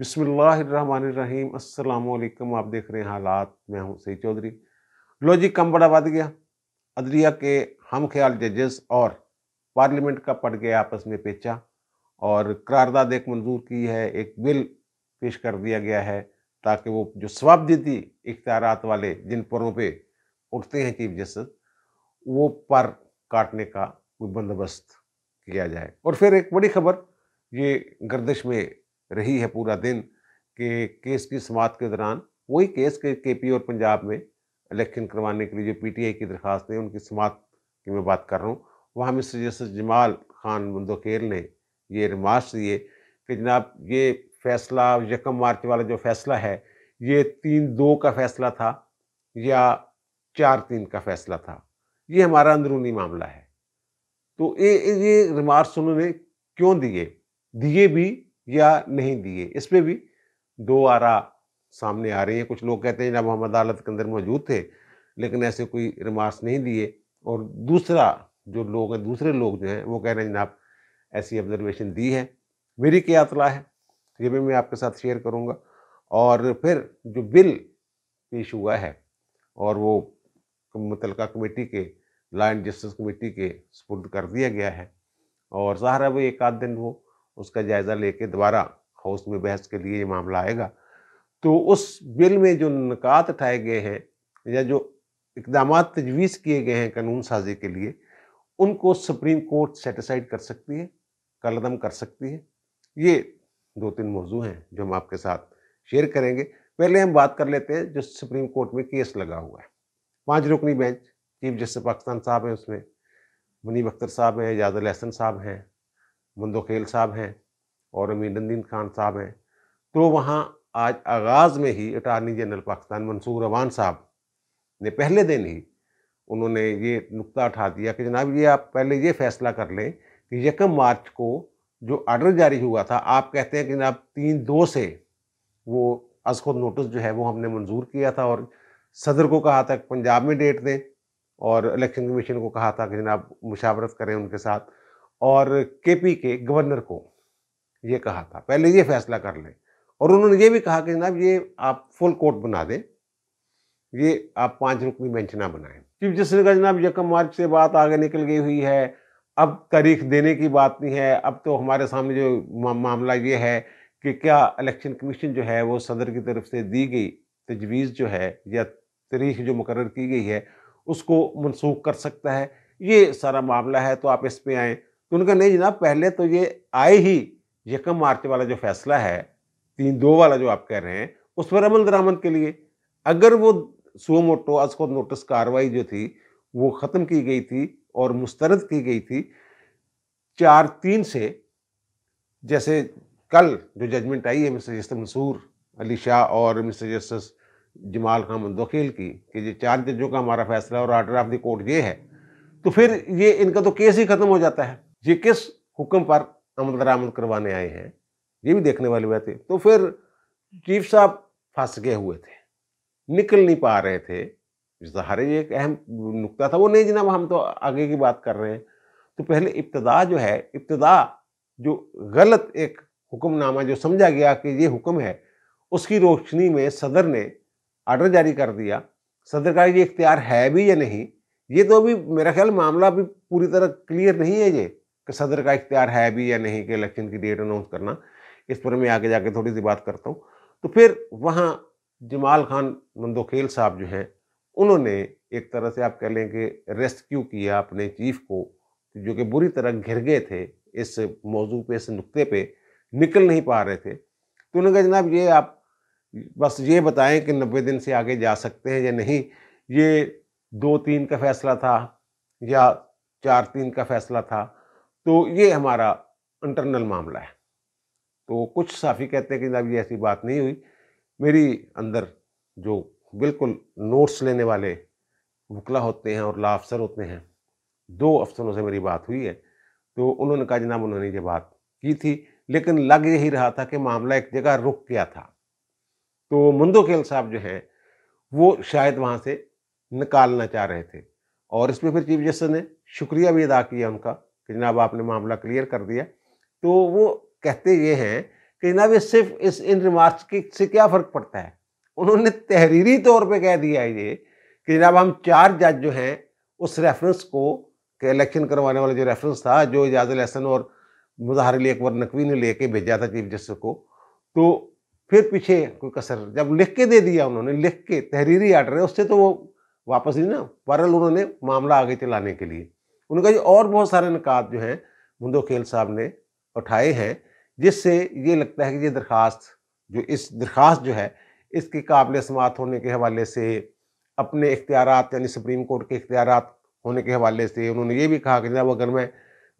बिसमीम अल्लाम आप देख रहे हैं हालात मैं हूं सईद चौधरी लो जी कम बड़ा बढ़ गया अदलिया के हम ख्याल जजेस और पार्लियामेंट का पड़ गया आपस में पेचा और करारदाद एक मंजूर की है एक बिल पेश कर दिया गया है ताकि वो जो स्वाबदीती इख्तियार वाले जिन परों पर उठते हैं चीफ जस्टिस वो पर काटने का कोई बंदोबस्त किया जाए और फिर एक बड़ी खबर ये गर्दिश में रही है पूरा दिन कि केस की समाप्त के दौरान वही केस के पी और पंजाब में इलेक्शन करवाने के लिए जो पी टी आई की दरख्वास्त है उनकी समाप्त की मैं बात कर रहा हूँ वहाँ मिस्टर जस्टिस जमाल खान मंदोकेल ने ये रिमार्क दिए कि जनाब ये फैसला यकम मार्च वाला जो फैसला है ये तीन दो का फैसला था या चार तीन का फैसला था ये हमारा अंदरूनी मामला है तो ये ये रिमार्क्स उन्होंने क्यों दिए दिए भी या नहीं दिए इसमें भी दो आरा सामने आ रही हैं कुछ लोग कहते हैं जब हम अदालत के अंदर मौजूद थे लेकिन ऐसे कोई रिमार्क्स नहीं दिए और दूसरा जो लोग हैं दूसरे लोग जो हैं वो कह रहे हैं जनाब ऐसी ऑब्जर्वेशन दी है मेरी क्या अतला है ये भी मैं आपके साथ शेयर करूँगा और फिर जो बिल पेश हुआ है और वो मुतल कमेटी के लाइन एंड जस्टिस कमेटी के सपुर्द कर दिया गया है और ज़ाहरा वो एक आध दिन वो उसका जायज़ा लेके दोबारा हाउस में बहस के लिए ये मामला आएगा तो उस बिल में जो नकात उठाए गए हैं या जो इकदाम तजवीज़ किए गए हैं कानून साजी के लिए उनको सुप्रीम कोर्ट सेटिसाइड कर सकती है कलदम कर सकती है ये दो तीन मौजू हैं जो हम आपके साथ शेयर करेंगे पहले हम बात कर लेते हैं जो सुप्रीम कोर्ट में केस लगा हुआ है पांच रुकनी बेंच चीफ जस्टिस पाकिस्तान साहब हैं उसमें मुनीब अख्तर साहब हैं एजाज एहसन साहब हैं मुंदोखेल साहब हैं और अमीर नंदीन खान साहब हैं तो वहाँ आज आगाज़ में ही अटारनी जनरल पाकिस्तान मंसूर अवान साहब ने पहले दिन ही उन्होंने ये नुक्ता उठा दिया कि जनाब ये आप पहले ये फैसला कर लें कि यकम मार्च को जो आर्डर जारी हुआ था आप कहते हैं कि जनाब तीन दो से वो अज खुद नोटिस जो है वो हमने मंजूर किया था और सदर को कहा था पंजाब में डेट दें और इलेक्शन कमीशन को कहा था कि जनाब मुशावरत करें उनके साथ और केपी के गवर्नर को ये कहा था पहले ये फैसला कर लें और उन्होंने ये भी कहा कि जनाब ये आप फुल कोर्ट बना दें ये आप पाँच रुकनी बेंच ना बनाएं चीफ जस्टिस ने कहा जनाब यकम मार्च से बात आगे निकल गई हुई है अब तारीख देने की बात नहीं है अब तो हमारे सामने जो मामला ये है कि क्या इलेक्शन कमीशन जो है वो सदर की तरफ से दी गई तजवीज़ जो है या तारीख जो मुकर की गई है उसको मनसूख कर सकता है ये सारा मामला है तो आप इस पर आएँ कहा नहीं जनाब पहले तो ये आए ही यकम मार्च वाला जो फैसला है तीन दो वाला जो आप कह रहे हैं उस पर अमल दरामद के लिए अगर वो सो मोटो अजको नोटिस कार्रवाई जो थी वो ख़त्म की गई थी और मुस्तरद की गई थी चार तीन से जैसे कल जो जजमेंट आई है मिस्टर जस्टिस मंसूर अली शाह और मिस्टर जस्टिस जमाल खान मंदोखेल की कि ये चार जजों का हमारा फैसला और आर्डर ऑफ द कोर्ट ये है तो फिर ये इनका तो केस ही ख़त्म हो जाता है ये किस हुक्म पर अमल दरामद करवाने आए हैं ये भी देखने वाली बात है तो फिर चीफ साहब फंस गए हुए थे निकल नहीं पा रहे थे जहारे ये एक अहम नुकता था वो नहीं जनाब हम तो आगे की बात कर रहे हैं तो पहले इब्तदा जो है इब्तदा जो गलत एक हुक्मनामा जो समझा गया कि ये हुक्म है उसकी रोशनी में सदर ने आर्डर जारी कर दिया सदर का ये इख्तियार है भी या नहीं ये तो अभी मेरा ख्याल मामला अभी पूरी तरह क्लियर नहीं है ये कि सदर का इख्तियार है भी या नहीं कि इलेक्शन की डेट अनाउंस करना इस पर मैं आगे जाके थोड़ी सी बात करता हूँ तो फिर वहाँ जमाल खान मंदोखेल साहब जो हैं उन्होंने एक तरह से आप कह लें कि रेस्क्यू किया अपने चीफ को जो कि बुरी तरह घिर गए थे इस मौजू पे इस नुक्ते पे निकल नहीं पा रहे थे तो उन्होंने कहा जनाब ये आप बस ये बताएं कि नब्बे दिन से आगे जा सकते हैं या नहीं ये दो तीन का फैसला था या चार तीन का फैसला था तो ये हमारा इंटरनल मामला है तो कुछ साफ़ी कहते हैं कि जनाब ये ऐसी बात नहीं हुई मेरी अंदर जो बिल्कुल नोट्स लेने वाले वकला होते हैं और ला अफसर होते हैं दो अफसरों से मेरी बात हुई है तो उन्होंने कहा जनाब उन्होंने ये बात की थी लेकिन लग यही रहा था कि मामला एक जगह रुक गया था तो मुंदोकेल साहब जो हैं वो शायद वहाँ से निकालना चाह रहे थे और इसमें फिर चीफ जस्टिस ने शुक्रिया भी अदा किया उनका कि जनाब आपने मामला क्लियर कर दिया तो वो कहते ये हैं कि जनाब ये सिर्फ इस इन रिमार्क्स की से क्या फ़र्क पड़ता है उन्होंने तहरीरी तौर पे कह दिया ये कि जनाब हम चार जज जो हैं उस रेफरेंस को इलेक्शन करवाने वाला जो रेफरेंस था जो एजाज लहसन और मुजाहर अली अकबर नकवी ने लेके भेजा था चीफ जस्टिस को तो फिर पीछे कोई कसर जब लिख के दे दिया उन्होंने लिख के तहरीरी आर्डर है उससे तो वो वापस ही ना वायरल उन्होंने मामला आगे चलाने के लिए उनका जो और बहुत सारे निकात जो हैं मुंदो खेल साहब ने उठाए हैं जिससे ये लगता है कि ये दरख्वास्त जो इस दरख्वास्त जो है इसके काबिल समात होने के हवाले से अपने इख्तियार यानी सुप्रीम कोर्ट के इख्तियार होने के हवाले से उन्होंने ये भी कहा कि जनाब अगर मैं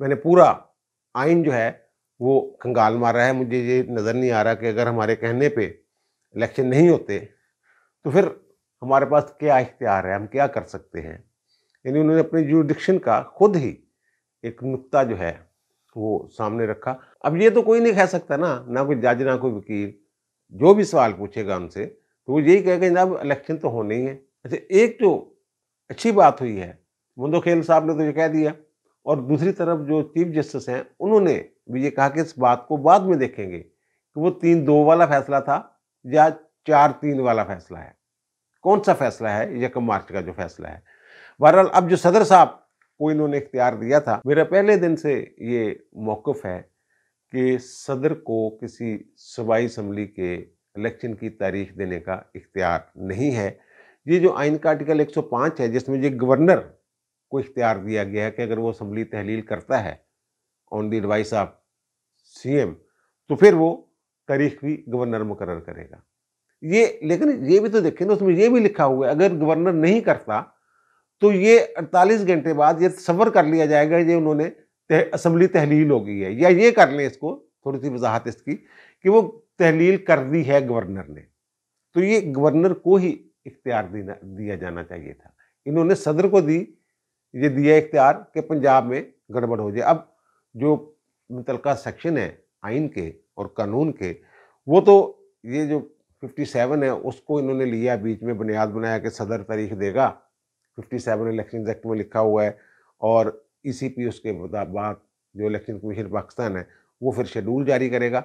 मैंने पूरा आइन जो है वो कंगाल मारा है मुझे ये नज़र नहीं आ रहा कि अगर हमारे कहने पे इलेक्शन नहीं होते तो फिर हमारे पास क्या इख्तियार है हम क्या कर सकते हैं यानी उन्होंने अपने जूडिक्शन का खुद ही एक नुकता जो है वो सामने रखा अब ये तो कोई नहीं कह सकता ना ना कोई जज ना कोई वकील जो भी सवाल पूछेगा उनसे तो वो यही कहेगा जनाब इलेक्शन तो होने ही है अच्छा एक जो अच्छी बात हुई है मुंदो खेल साहब ने तो ये कह दिया और दूसरी तरफ जो चीफ जस्टिस हैं उन्होंने भी ये कहा कि इस बात को बाद में देखेंगे कि वो तीन दो वाला फैसला था या चार तीन वाला फैसला है कौन सा फैसला है यकम मार्च का जो फैसला है बहरहाल अब जो सदर साहब को इन्होंने इख्तियार दिया था मेरा पहले दिन से ये मौक़ है कि सदर को किसी सूबाई इसम्बली के इलेक्शन की तारीख देने का इख्तियार नहीं है ये जो आइन का आर्टिकल 105 है जिसमें ये गवर्नर को इख्तियार दिया गया है कि अगर वो असम्बली तहलील करता है on the advice of CM तो फिर वो तारीख भी गवर्नर मुकर करेगा ये लेकिन ये भी तो देखें ना उसमें ये भी लिखा हुआ है अगर गवर्नर नहीं करता तो ये 48 घंटे बाद ये सफ़र कर लिया जाएगा ये उन्होंने तह, असम्बली तहलील हो गई है या ये कर लें इसको थोड़ी सी वजाहत इसकी कि वो तहलील कर दी है गवर्नर ने तो ये गवर्नर को ही इख्तियार दिया जाना चाहिए था इन्होंने सदर को दी ये दिया इख्तियार कि पंजाब में गड़बड़ हो जाए अब जो मुतलका सेक्शन है आइन के और कानून के वो तो ये जो 57 है उसको इन्होंने लिया बीच में बुनियाद बनाया कि सदर तारीख देगा फिफ्टी सेवन इलेक्शन एक्ट में लिखा हुआ है और इसी e पी उसके मुताबिक जो इलेक्शन कमीशन पाकिस्तान है वो फिर शेड्यूल जारी करेगा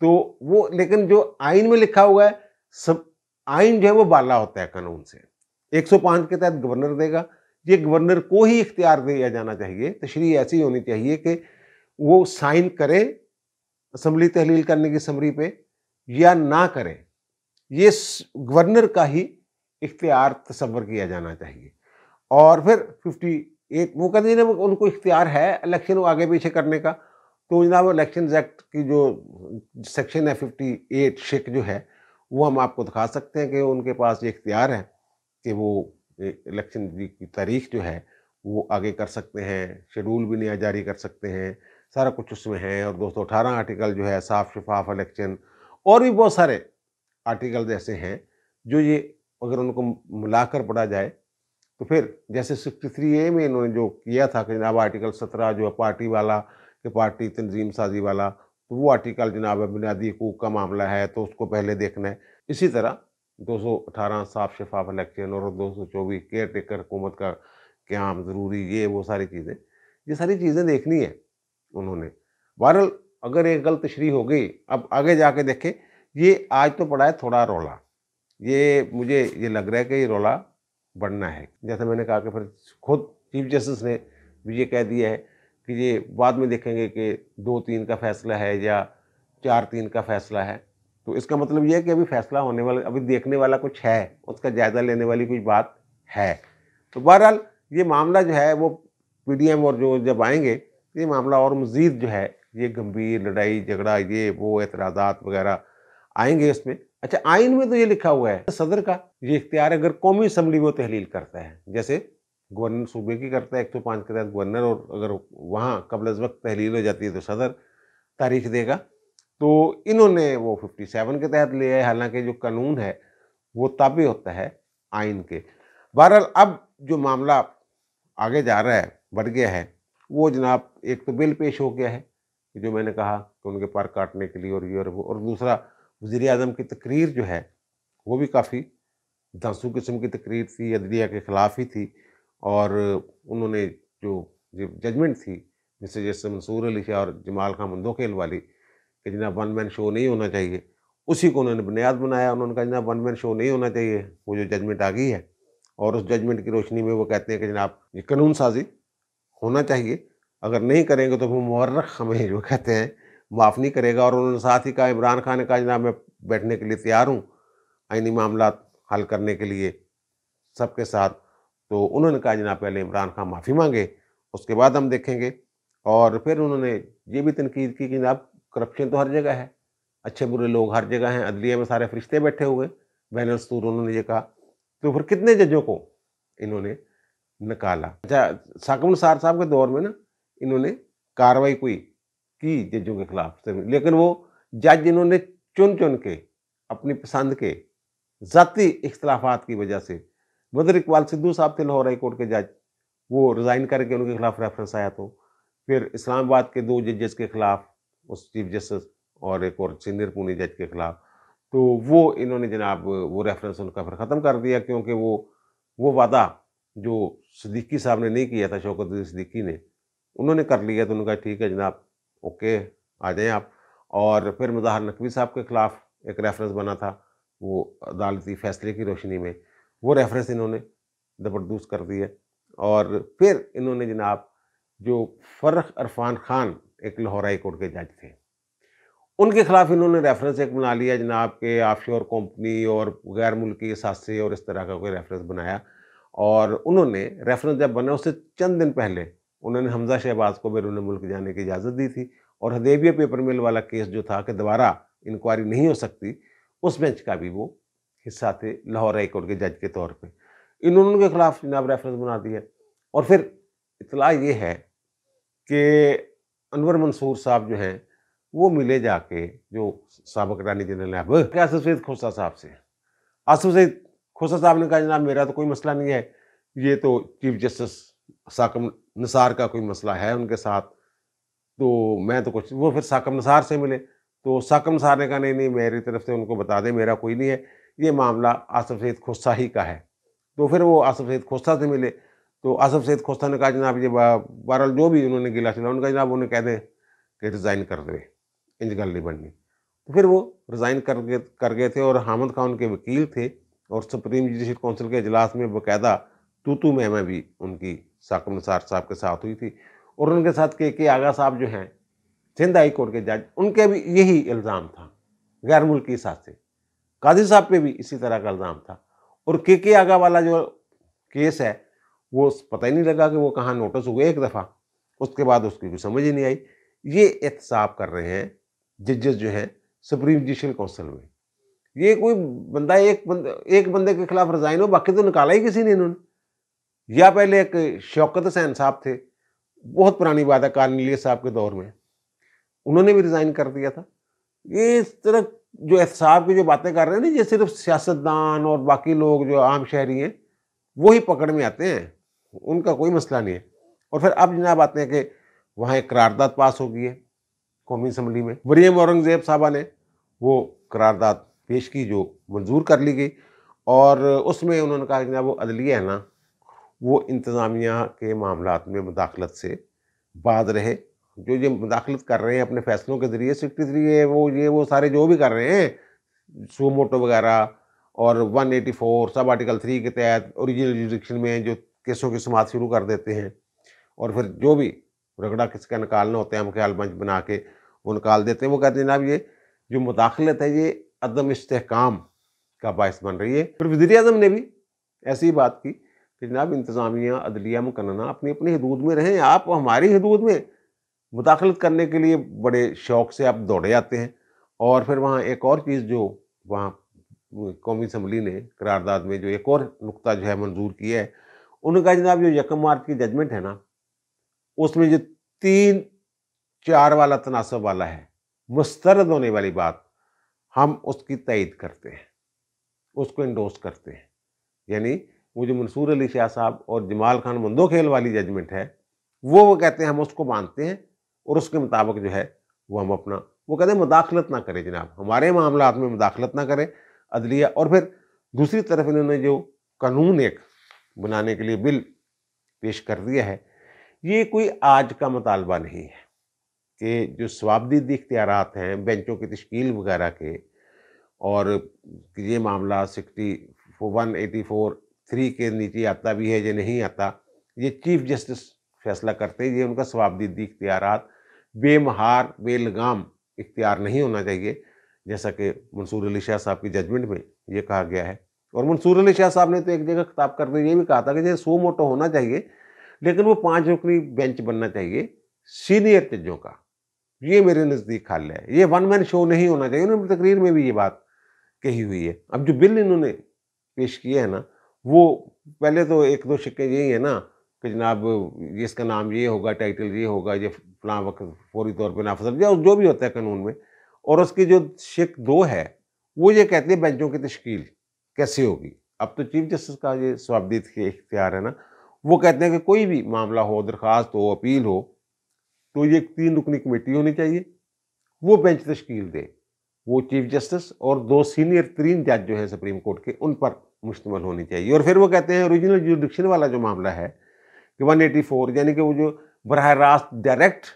तो वो लेकिन जो आइन में लिखा हुआ है सब आइन जो है वो बाला होता है कानून से 105 के तहत गवर्नर देगा ये गवर्नर को ही इख्तियार दिया जाना चाहिए तशरी ऐसी होनी चाहिए कि वो साइन करे असम्बली तहलील करने की समरी पे या ना करें ये गवर्नर का ही इख्तियार तस्वर किया जाना चाहिए और फिर फिफ्टी एट वो कहते हैं उनको इख्तियार है इलेक्शन को आगे पीछे करने का तो जनाब इलेक्शन एक्ट की जो सेक्शन है फिफ्टी एट शिक जो है वो हम आपको दिखा सकते हैं कि उनके पास ये इख्तियार है कि वो इलेक्शन की तारीख जो है वो आगे कर सकते हैं शेड्यूल भी नया जारी कर सकते हैं सारा कुछ उसमें है और दो सौ अठारह आर्टिकल जो है साफ शफाफ इलेक्शन और भी बहुत सारे आर्टिकल ऐसे हैं जो ये अगर उनको मिलाकर पढ़ा जाए तो फिर जैसे सिक्सटी थ्री ए में इन्होंने जो किया था कि जनाब आर्टिकल सत्रह जो है पार्टी वाला कि पार्टी तंजीम साजी वाला तो वो आर्टिकल जनाब बुनियादी हकूक का मामला है तो उसको पहले देखना है इसी तरह दो सौ अठारह साफ शफाफ इलेक्शन और दो सौ चौबीस केयर टेकर हुकूमत का क्याम ज़रूरी ये वो सारी चीज़ें ये सारी चीज़ें देखनी है उन्होंने वायरल अगर एक गलत तशरी हो गई अब आगे जाके देखें ये आज तो पड़ा है थोड़ा रोला ये मुझे ये लग रहा है कि ये रोला बढ़ना है जैसा मैंने कहा कि फिर खुद चीफ जस्टिस ने भी ये कह दिया है कि ये बाद में देखेंगे कि दो तीन का फैसला है या चार तीन का फैसला है तो इसका मतलब ये है कि अभी फैसला होने वाला अभी देखने वाला कुछ है उसका जायज़ा लेने वाली कुछ बात है तो बहरहाल ये मामला जो है वो पी और जो जब आएंगे ये मामला और मज़ीद जो है ये गंभीर लड़ाई झगड़ा ये वो एतराज़ात वगैरह आएंगे इसमें अच्छा आइन में तो ये लिखा हुआ है सदर का ये इख्तियार अगर कौमी असम्बली में तहलील करता है जैसे गवर्नर सूबे की करता है एक सौ पाँच के तहत गवर्नर और अगर वहाँ कबल वक्त तहलील हो जाती है तो सदर तारीख देगा तो इन्होंने वो फिफ्टी सेवन के तहत लिया है हालांकि जो कानून है वो ताबे होता है आइन के बहरहाल अब जो मामला आगे जा रहा है बढ़ गया है वो जनाब एक तो बिल पेश हो गया है जो मैंने कहा कि उनके पार काटने के लिए और ये और वो और दूसरा वज़ी अजम की तकरीर जो है वो भी काफ़ी धांसू किस्म की तकरीर थी अदलिया के ख़िलाफ़ ही थी और उन्होंने जो जजमेंट थी जैसे जैसे मंसूर अली शाह और जमाल खान मंदोखेल वाली कि जना वन मैन शो नहीं होना चाहिए उसी को उन्होंने बुनियाद बनाया उन्होंने कहा जना वन मैन शो नहीं होना चाहिए वो जो जजमेंट आ गई है और उस जजमेंट की रोशनी में वो कहते हैं कि जनाब ये कानून साजी होना चाहिए अगर नहीं करेंगे तो वो मर्रख हमें जो कहते हैं माफ़ नहीं करेगा और उन्होंने साथ ही कहा इमरान खान ने कहा जनाब मैं बैठने के लिए तैयार हूँ आइनी मामला हल करने के लिए सबके साथ तो उन्होंने कहा जनाब पहले इमरान खान माफ़ी मांगे उसके बाद हम देखेंगे और फिर उन्होंने ये भी तनकीद की कि जनाब करप्शन तो हर जगह है अच्छे बुरे लोग हर जगह हैं अदलिया में सारे फरिश्ते बैठे हुए बैनर्स दूर उन्होंने ये कहा तो फिर कितने जजों को इन्होंने निकाला अच्छा साकम सार साहब के दौर में ना इन्होंने कार्रवाई कोई की जजों के खिलाफ लेकिन वो जज इन्होंने चुन चुन के अपनी पसंद के ज़ाती इख्तलाफात की वजह से मदर इकबाल सिद्धू साहब थे लाहौर कोर्ट के जज वो रिज़ाइन करके उनके खिलाफ रेफरेंस आया तो फिर इस्लामाबाद के दो जजेस के खिलाफ उस चीफ जस्टिस और एक और सीनियर पूनी जज के खिलाफ तो वो इन्होंने जनाब वो रेफरेंस उनका फिर ख़त्म कर दिया क्योंकि वो वो वादा जो सदीकी साहब ने नहीं किया था शौकत सदीकी ने उन्होंने कर लिया तो उन्होंने कहा ठीक है जनाब ओके आ जाएं आप और फिर मज़ाहर नकवी साहब के ख़िलाफ़ एक रेफरेंस बना था वो अदालती फैसले की रोशनी में वो रेफरेंस इन्होंने जबरदस्त कर दी है और फिर इन्होंने जनाब जो फ़र्क अरफान ख़ान एक लाहौराई कोर्ट के जज थे उनके ख़िलाफ़ इन्होंने रेफरेंस एक बना लिया जनाब के आफशोर कंपनी और गैर मुल्की सासे और इस तरह का कोई रेफरेंस बनाया और उन्होंने रेफरेंस जब बना उससे चंद दिन पहले उन्होंने हमजा शहबाज को बैरून मुल्क जाने की इजाज़त दी थी और हदेबिया पेपर मिल वाला केस जो था कि दोबारा इंक्वायरी नहीं हो सकती उस बेंच का भी वो हिस्सा थे लाहौर हाई कोर्ट के जज के तौर पर इन उनके खिलाफ जनाब रेफरेंस बना दिया और फिर इतला ये है कि अनवर मंसूर साहब जो हैं वो मिले जाके जो सबक रानी जनरल अब आसफ सैद खोसा साहब से आसफ सैद खोसा साहब ने कहा जनाब मेरा तो कोई मसला नहीं है ये तो चीफ जस्टिस साकम निसार का कोई मसला है उनके साथ तो मैं तो कुछ वो फिर साकम नसार से मिले तो साकम नसार ने कहा नहीं नहीं मेरी तरफ से उनको बता दें मेरा कोई नहीं है ये मामला आसफ सैद खोसा ही का है तो फिर वो आसफ सैद खोसा से मिले तो आसफ सैद खोसा ने कहा जनाब ये बहरहाल जो भी उन्होंने गिला चला उनका जनाब उन्हें कह दें कि रिज़ाइन कर दे इंज गल नहीं बननी तो फिर वो रिज़ाइन कर गए कर गए थे और हामद खान उनके वकील थे और सुप्रीम जुडिशल काउंसिल के अजलास में बाकायदा तूतू में मैं भी उनकी साकम निसार साहब के साथ हुई थी और उनके साथ के के आगा साहब जो हैं सिंध हाई कोर्ट के जज उनके भी यही इल्ज़ाम था गैर मुल्की साथ से काजी साहब पे भी इसी तरह का इल्ज़ाम था और के के आगा वाला जो केस है वो पता ही नहीं लगा कि वो कहाँ नोटिस हुए एक दफ़ा उसके बाद उसकी कोई समझ ही नहीं आई ये एहतसाब कर रहे हैं जजेस जो हैं सुप्रीम जुडिशल काउंसिल में ये कोई बंदा एक बंद एक बंदे के खिलाफ रजाइन हो बाकी तो निकाला ही किसी ने इन्होंने या पहले एक शौकत हुसैन साहब थे बहुत पुरानी बात है कानलिया साहब के दौर में उन्होंने भी रिज़ाइन कर दिया था ये इस तरह जो एहसाब की जो बातें कर रहे हैं ना ये सिर्फ सियासतदान और बाकी लोग जो आम शहरी हैं वो ही पकड़ में आते हैं उनका कोई मसला नहीं है और फिर अब जनाब आते हैं कि वहाँ एक करारदाद पास हो गई है कौमी असम्बली में वरियम औरंगज़ेब साहबा ने वो करारदाद पेश की जो मंजूर कर ली गई और उसमें उन्होंने कहा जनाब वो अदलिया है ना वो इंतज़ामिया के मामला में मुदाखलत से बाद रहे जो ये मुदाखलत कर रहे हैं अपने फैसलों के ज़रिए सिक्सटी थ्री है वो ये वो सारे जो भी कर रहे हैं सो मोटो वगैरह और 184 सब आर्टिकल थ्री के तहत ओरिजिनल जुडिक्शन में जो केसों की समात शुरू कर देते हैं और फिर जो भी रगड़ा किसका निकालना होता है हम ख्याल मंच बना के वो निकाल देते हैं वो कहते हैं जनाब ये जो मुदाखलत है ये अदम इसकाम का बायस बन रही है फिर वज़ी अजम ने भी ऐसी बात की जनाब इंतज़ामिया अदलिया मुकन्ना अपनी अपनी हदूद में रहें आप हमारी हदूद में मुदाखलत करने के लिए बड़े शौक़ से आप दौड़े आते हैं और फिर वहाँ एक और चीज़ जो वहाँ कौमी असम्बली ने करारदाद में जो एक और नुकता जो है मंजूर किया है उनका जनाब जो यकम मार्च की जजमेंट है ना उसमें जो तीन चार वाला तनासब वाला है मुस्तरद होने वाली बात हम उसकी तइद करते हैं उसको इंडोस करते हैं यानी वो जो मंसूर अली शाह साहब और जमाल खान मंदोखेल वाली जजमेंट है वो वो कहते हैं हम उसको मानते हैं और उसके मुताबिक जो है वो हम अपना वो कहते हैं मुदाखलत ना करें जनाब हमारे मामला में मुदाखलत ना करें अदलिया और फिर दूसरी तरफ इन्होंने जो कानून एक बनाने के लिए बिल पेश कर दिया है ये कोई आज का मुतालबा नहीं है कि जो स्वाबदीद इख्तियार हैं बेंचों की तश्कील वगैरह के और ये मामला sixty one eighty four three के नीचे आता भी है या नहीं आता ये चीफ जस्टिस फैसला करते हैं ये उनका स्वाबदीदी इख्तियार बेमहार बेलगाम इख्तियार नहीं होना चाहिए जैसा कि मंसूर अली शाह साहब की जजमेंट में ये कहा गया है और मंसूर अली शाह साहब ने तो एक जगह खिताब करते ये भी कहा था कि जैसे सो मोटो होना चाहिए लेकिन वो पाँच रुकनी बेंच बनना चाहिए सीनियर जजों का ये मेरे नज़दीक हाल है ये वन मैन शो नहीं होना चाहिए उन्होंने तकरीर में भी ये बात कही हुई है अब जो बिल इन्होंने पेश किया है ना वो पहले तो एक दो शिक्के यही है ना कि जनाब जिसका इसका नाम ये होगा टाइटल ये होगा ये फलां वक्त फौरी तौर पर नाफज या जो भी होता है कानून में और उसकी जो शिक दो है वो ये कहती है बेंचों की तश्कील कैसे होगी अब तो चीफ जस्टिस का ये स्वाबदीत इख्तियार है ना वो कहते हैं कि कोई भी मामला हो दरख्वास्त हो अपील हो तो ये तीन रुकनी कमेटी होनी चाहिए वो बेंच तश्कील दे वो चीफ जस्टिस और दो सीनियर तरीन जज जो हैं सुप्रीम कोर्ट के उन पर मुश्तमल होनी चाहिए और फिर वो कहते हैं ओरिजिनल जुडिक्शन वाला जो मामला है कि 184 यानी कि वो जो बरह रास्त डायरेक्ट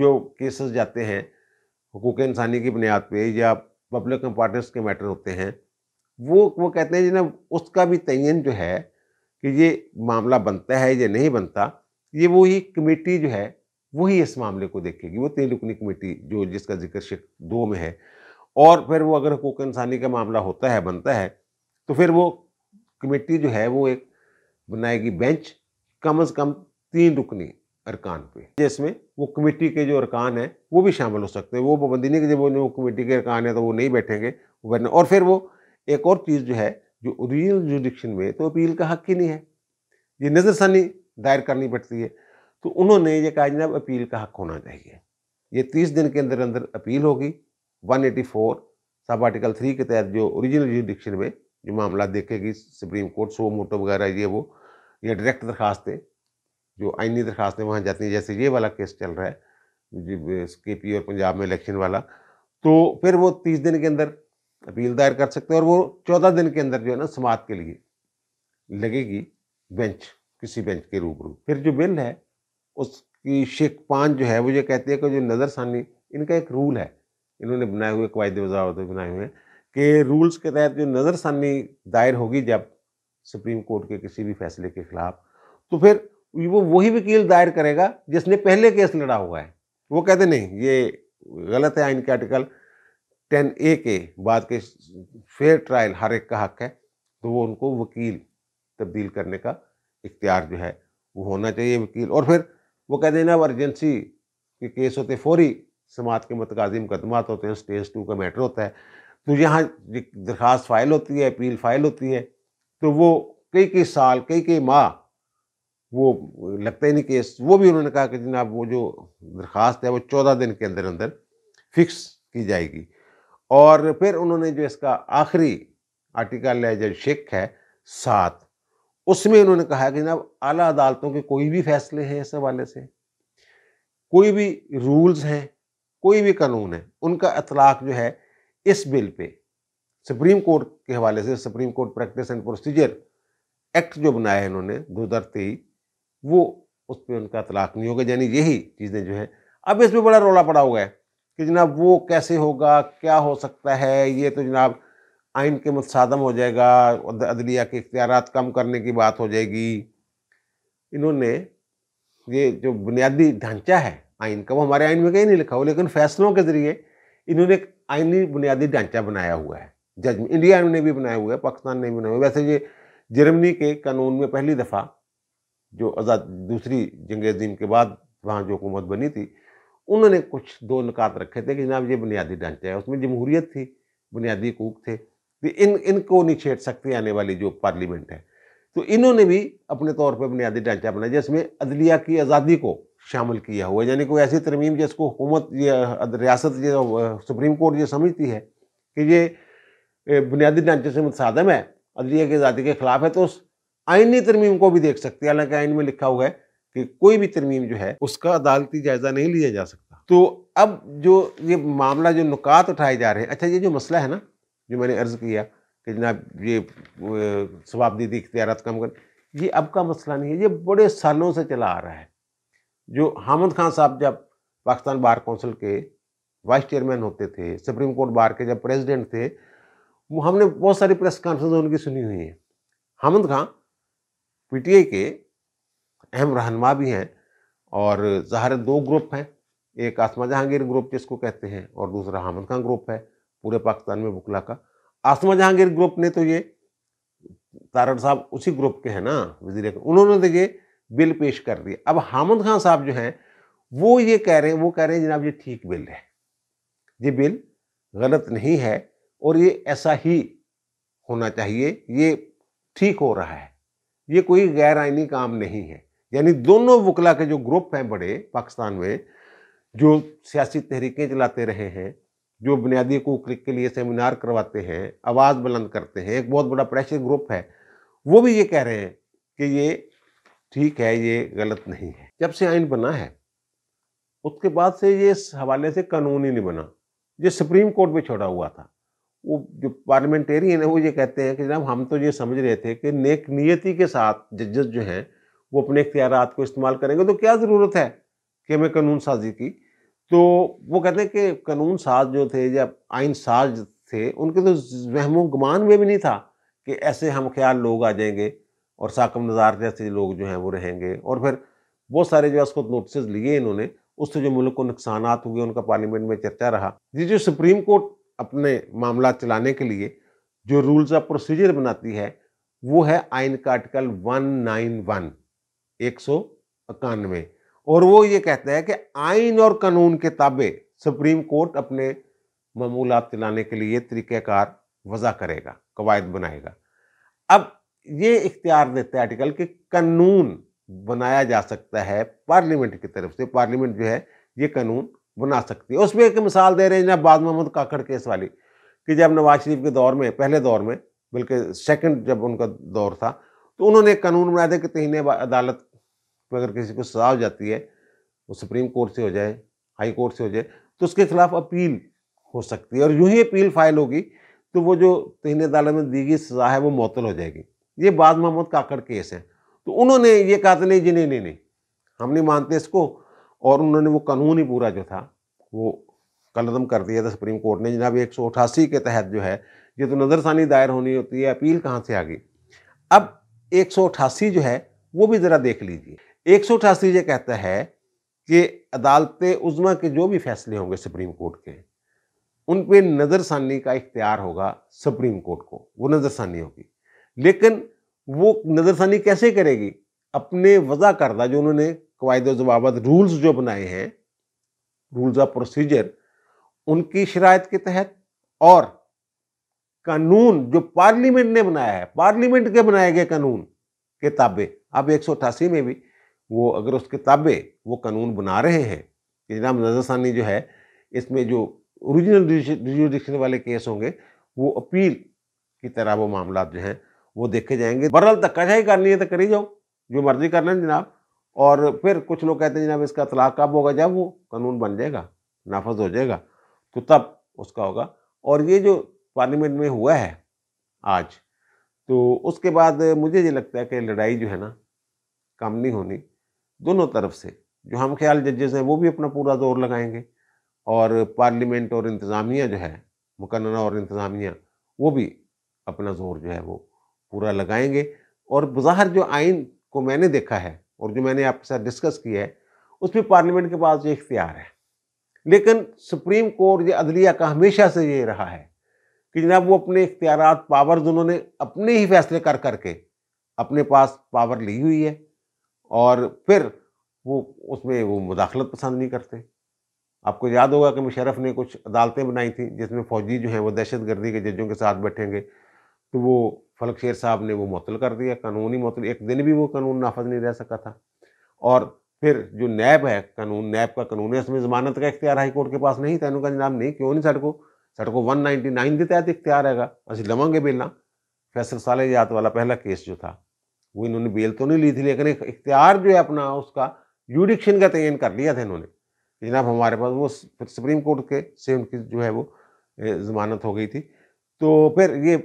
जो केसेस जाते हैं हकूक इंसानी की बुनियाद पे या पब्लिक इंपॉर्टेंस के मैटर होते हैं वो वो कहते हैं जिन्हें उसका भी तयन जो है कि ये मामला बनता है या नहीं बनता ये वही कमेटी जो है वही इस मामले को देखेगी वो तीन रुकनी कमेटी जो जिसका जिक्र शिक दो में है और फिर वो अगर हकूक इंसानी का मामला होता है बनता है तो फिर वो कमेटी जो है वो एक बनाएगी बेंच कम अज़ कम तीन रुकनी अरकान पे जिसमें वो कमेटी के जो अरकान हैं वो भी शामिल हो सकते हैं वो पाबंदी नहीं कि जब वो कमेटी के अरकान हैं तो वो नहीं बैठेंगे वरना और फिर वो एक और चीज़ जो है जो ओरिजिनल जुडिक्शन में तो अपील का हक ही नहीं है ये नज़रसानी दायर करनी पड़ती है तो उन्होंने ये कहा जनाब अपील का हक होना चाहिए ये तीस दिन के अंदर अंदर अपील होगी one eighty four sub article three के तहत जो ओरिजिनल जुडिक्शन में जो मामला देखेगी सुप्रीम कोर्ट सो मोटो वगैरह ये वो ये डायरेक्ट दरखास्तें जो आइनी दरखास्तें वहाँ जाती हैं जैसे ये वाला केस चल रहा है के पी और पंजाब में इलेक्शन वाला तो फिर वो तीस दिन के अंदर अपील दायर कर सकते हैं और वो चौदह दिन के अंदर जो है ना समात के लिए लगेगी बेंच किसी बेंच के रूबरू फिर जो बिल है उसकी शेख पान जो है वो ये कहती है कि जो नज़रसानी इनका एक रूल है इन्होंने बनाए हुए कवायदे वजावत बनाए हुए हैं के रूल्स के तहत जो नज़रसानी दायर होगी जब सुप्रीम कोर्ट के किसी भी फैसले के खिलाफ तो फिर वो वही वकील दायर करेगा जिसने पहले केस लड़ा हुआ है वो कहते नहीं ये गलत है आइन के आर्टिकल टेन ए के बाद के फेयर ट्रायल हर एक का हक है तो वो उनको वकील तब्दील करने का इख्तियार जो है वो होना चाहिए वकील और फिर वो कहते हैं ना अर्जेंसी के केस होते फौरी समाज के मतकाजी मुकदमात होते हैं स्टेज टू का मैटर होता है तो यहाँ दरख्वास्त फाइल होती है अपील फाइल होती है तो वो कई कई साल कई कई माह वो लगता ही नहीं केस वो भी उन्होंने कहा कि जनाब वो जो दरख्वास्त है वो चौदह दिन के अंदर अंदर फिक्स की जाएगी और फिर उन्होंने जो इसका आखिरी आर्टिकल है जो शेख है सात उसमें उन्होंने कहा कि जनाब आला अदालतों के कोई भी फैसले हैं इस हवाले से कोई भी रूल्स हैं कोई भी कानून है उनका अतलाक जो है इस बिल पे सुप्रीम कोर्ट के हवाले से supreme court practice and procedure act जो बनाया है इन्होंने दो हज़ार तेईस वो उस पर उनका तलाक नहीं होगा यानी यही चीज़ें जो है अब इसमें बड़ा रोला पड़ा हुआ है कि जनाब वो कैसे होगा क्या हो सकता है ये तो जनाब आइन के मुतसादम हो जाएगा अदलिया के इख्तियार कम करने की बात हो जाएगी इन्होंने ये जो बुनियादी ढांचा है आइन का वो हमारे आइन में कहीं नहीं लिखा हो लेकिन फैसलों के ज़रिए इन्होंने एक आइनी बुनियादी ढांचा बनाया हुआ है जज इंडिया ने भी बनाया हुआ है पाकिस्तान ने भी बनाया हुआ है वैसे ये जर्मनी के कानून में पहली दफ़ा जो आज़ाद दूसरी जंग अजीम के बाद वहाँ जो हुकूमत बनी थी उन्होंने कुछ दो निकात रखे थे कि जनाब ये बुनियादी ढांचा है उसमें जमहूरीत थी बुनियादी हकूक थे तो इन इनको नहीं छेड़ सकती आने वाली जो पार्लियामेंट है तो इन्होंने भी अपने तौर पर बुनियादी ढांचा बनाया जिसमें अदलिया की आज़ादी को शामिल किया हुआ है यानी कोई ऐसी तरमीम जिसको हुकूमत या रियासत या सुप्रीम कोर्ट ये समझती है कि ये बुनियादी ढांचे से मुतसादम है अदलिया की आजादी के ख़िलाफ़ है तो उस आइनी तरमीम को भी देख सकती है हालांकि आइन में लिखा हुआ है कि कोई भी तरमीम जो है उसका अदालती जायज़ा नहीं लिया जा सकता तो अब जो ये मामला जो नुकात उठाए जा रहे हैं अच्छा ये जो मसला है ना जो मैंने अर्ज़ किया कि जनाब ये दीदी इख्तियार कम कर ये अब का मसला नहीं है ये बड़े सालों से चला आ रहा है जो हामद खान साहब जब पाकिस्तान बार काउंसिल के वाइस चेयरमैन होते थे सुप्रीम कोर्ट बार के जब प्रेसिडेंट थे वो हमने बहुत सारी प्रेस कॉन्फ्रेंस उनकी सुनी हुई है हामद खान पी के अहम रहनमा भी हैं और ज़ाहिर दो ग्रुप हैं एक आसमा जहांगीर ग्रुप जिसको कहते हैं और दूसरा हामद खान ग्रुप है पूरे पाकिस्तान में बुकला का आसमा जहांगीर ग्रुप ने तो ये तारण साहब उसी ग्रुप के हैं ना वजीर उन्होंने तो ये बिल पेश कर रही है अब हामद खान साहब जो हैं वो ये कह रहे हैं वो कह रहे हैं जनाब ये ठीक बिल है ये बिल गलत नहीं है और ये ऐसा ही होना चाहिए ये ठीक हो रहा है ये कोई गैर आइनी काम नहीं है यानी दोनों वकला के जो ग्रुप हैं बड़े पाकिस्तान में जो सियासी तहरीकें चलाते रहे हैं जो बुनियादी हकूक के लिए सेमिनार करवाते हैं आवाज़ बुलंद करते हैं एक बहुत बड़ा प्रेशर ग्रुप है वो भी ये कह रहे हैं कि ये ठीक है ये गलत नहीं है जब से आइन बना है उसके बाद से ये इस हवाले से कानून ही नहीं बना ये सुप्रीम कोर्ट में छोड़ा हुआ था वो जो पार्लियामेंटेरियन है वो ये कहते हैं कि जनाब हम तो ये समझ रहे थे कि नेक नियति के साथ जजेस जो हैं वो अपने इख्तियार को इस्तेमाल करेंगे तो क्या ज़रूरत है कि हमें कानून साजी की तो वो कहते हैं कि कानून साज जो थे या आइन साज थे उनके तो वहमो गुमान में भी नहीं था कि ऐसे हम ख्याल लोग आ जाएंगे और साकम नज़ार जैसे लोग जो हैं वो रहेंगे और फिर बहुत सारे जो है उसको नोटिस लिए इन्होंने उससे जो मुल्क को नुकसान हुए उनका पार्लियामेंट में चर्चा रहा ये जो सुप्रीम कोर्ट अपने मामला चलाने के लिए जो रूल्स ऑफ प्रोसीजर बनाती है वो है आइन का आर्टिकल वन नाइन वन एक सौ इक्यानवे और वो ये कहता है कि आइन और कानून के ताबे सुप्रीम कोर्ट अपने मामूलत चलाने के लिए तरीकेकार वज़ा करेगा कवायद बनाएगा अब ये इख्तियार देते हैं आर्टिकल कि कानून बनाया जा सकता है पार्लियामेंट की तरफ से पार्लियामेंट जो है ये कानून बना सकती है उसमें एक मिसाल दे रहे हैं जनाब बाद मोहम्मद काकड़ केस वाली कि जब नवाज शरीफ के दौर में पहले दौर में बल्कि सेकंड जब उनका दौर था तो उन्होंने कानून बनाया था कि तहीने अदालत में अगर किसी को सजा हो जाती है वो सुप्रीम कोर्ट से हो जाए हाई कोर्ट से हो जाए तो उसके खिलाफ अपील हो सकती है और यूँ ही अपील फाइल होगी तो वो जो तहने अदालत में दी गई सज़ा है वो मअतल हो जाएगी ये बाद महमूद काकड़ केस है तो उन्होंने ये कहा था नहीं जी नहीं नहीं नहीं हम नहीं मानते इसको और उन्होंने वो कानून ही पूरा जो था वो कलदम कर दिया था सुप्रीम कोर्ट ने जनाब एक के तहत जो है ये तो नज़रसानी दायर होनी होती है अपील कहाँ से आ गई अब एक जो है वो भी ज़रा देख लीजिए एक ये कहता है कि अदालत उजमा के जो भी फैसले होंगे सुप्रीम कोर्ट के उन पर नज़रसानी का इख्तियार होगा सुप्रीम कोर्ट को वो नज़रसानी होगी लेकिन वो नज़रसानी कैसे करेगी अपने वजह करदा जो उन्होंने कवायद जवाबत रूल्स जो बनाए हैं रूल्स ऑफ प्रोसीजर उनकी शरात के तहत और कानून जो पार्लियामेंट ने बनाया है पार्लियामेंट के बनाए गए कानून के ताबे अब एक में भी वो अगर उसके ताबे वो कानून बना रहे हैं कि जनाब नजरसानी जो है इसमें जो ओरिजिनल जुडिशन वाले केस होंगे वो अपील की तरह वो मामला जो हैं वो देखे जाएंगे बरल तो ही करनी है तो करी जाओ जो मर्जी करना जनाब और फिर कुछ लोग कहते हैं जनाब इसका तलाक कब होगा जब वो कानून बन जाएगा नाफज हो जाएगा तो तब उसका होगा और ये जो पार्लियामेंट में हुआ है आज तो उसके बाद मुझे ये लगता है कि लड़ाई जो है ना कम नहीं होनी दोनों तरफ से जो हम ख्याल जजेस हैं वो भी अपना पूरा जोर लगाएंगे और पार्लियामेंट और इंतज़ामिया जो है मुकन्ना और इंतज़ामिया वो भी अपना जोर जो है वो पूरा लगाएंगे और बाहर जो आइन को मैंने देखा है और जो मैंने आपके साथ डिस्कस किया है उसमें पार्लियामेंट के पास ये इख्तियार है लेकिन सुप्रीम कोर्ट या अदलिया का हमेशा से ये रहा है कि जनाब वो अपने इख्तियार पावर्स उन्होंने अपने ही फैसले कर करके अपने पास पावर ली हुई है और फिर वो उसमें वो मुदाखलत पसंद नहीं करते आपको याद होगा कि मुशरफ ने कुछ अदालतें बनाई थी जिसमें फ़ौजी जो हैं वो दहशत गर्दी के जजों के साथ बैठेंगे तो वो फलक शेर साहब ने वो मुतल कर दिया कानूनी मुतल एक दिन भी वो कानून नाफज नहीं रह सका था और फिर जो नैब है कानून नैब का कानून है इसमें जमानत का इख्तियार हाईकोर्ट के पास नहीं था इन्होंने जनाब नहीं क्यों नहीं सड़को सड़को वन नाइनटी नाइन के तहत इख्तियार हैगा असं लवेंगे बेलना फैसल साले जात वाला पहला केस जो था वो इन्होंने बेल तो नहीं ली थी लेकिन एक इख्तियार जो है अपना उसका जुडिक्शन का तयन कर लिया था इन्होंने जनाब हमारे पास वो सुप्रीम कोर्ट के से उनकी जो है वो जमानत हो गई थी तो फिर ये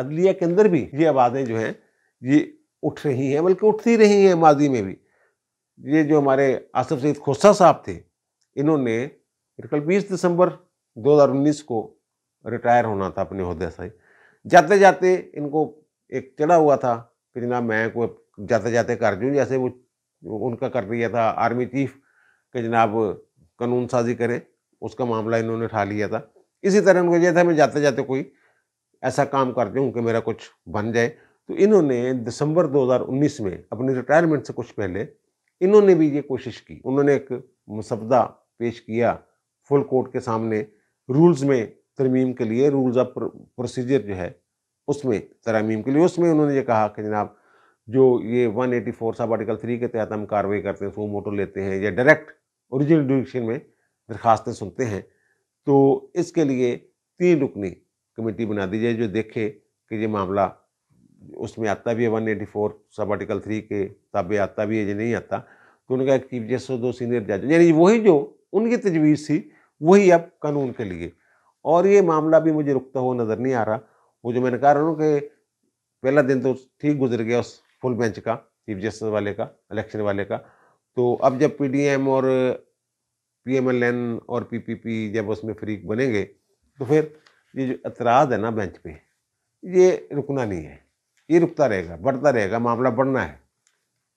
अदलिया के अंदर भी ये आवाज़ें जो हैं ये उठ रही हैं बल्कि उठती रही हैं माजी में भी ये जो हमारे आसफ सईद खोसा साहब थे इन्होंने कल बीस दिसंबर 2019 को रिटायर होना था अपने अहदे से जाते जाते इनको एक चढ़ा हुआ था कि जनाब मैं को जाते जाते कर जूँ जैसे वो उनका कर दिया था आर्मी चीफ के जनाब कानून साजी करें उसका मामला इन्होंने उठा लिया था इसी तरह उनको यह था मैं जाते जाते कोई ऐसा काम करती हूँ कि मेरा कुछ बन जाए तो इन्होंने दिसंबर 2019 में अपनी रिटायरमेंट से कुछ पहले इन्होंने भी ये कोशिश की उन्होंने एक मुसवदा पेश किया फुल कोर्ट के सामने रूल्स में तरमीम के लिए रूल्स ऑफ प्रोसीजर जो है उसमें तरमीम के लिए उसमें उन्होंने ये कहा कि जनाब जो ये 184 सब आर्टिकल थ्री के तहत हम कार्रवाई करते हैं फोम मोटो लेते हैं या डायरेक्ट ओरिजिनल डिक्शन में दरखास्तें सुनते हैं तो इसके लिए तीन रुकनी कमेटी बना दी जाए जो देखे कि ये मामला उसमें आता भी है one eighty four sub article three के ताबे आता भी है या नहीं आता तो उनका एक चीफ जस्टिस दो सीनियर जज यानी वही जो उनकी तजवीज़ थी वही अब कानून के लिए और ये मामला भी मुझे रुकता हुआ नज़र नहीं आ रहा वो जो मैंने कहा रहा हूँ कि पहला दिन तो ठीक गुजर गया उस फुल बेंच का चीफ जस्टिस वाले का इलेक्शन वाले का तो अब जब पी और पी और पी जब उसमें फ्रीक बनेंगे तो फिर ये जो अतराज़ है ना बेंच पे ये रुकना नहीं है ये रुकता रहेगा बढ़ता रहेगा मामला बढ़ना है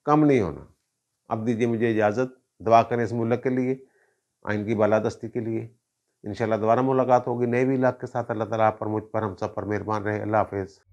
कम नहीं होना अब दीजिए मुझे इजाज़त दुआ करें इस मुल्क के लिए आइन की बालादस्ती के लिए इन दोबारा मुलाकात होगी नए भी इलाक के साथ अल्लाह ताला पर मुझ पर हम सब पर मेहरबान रहे अल्लाह हाफिज़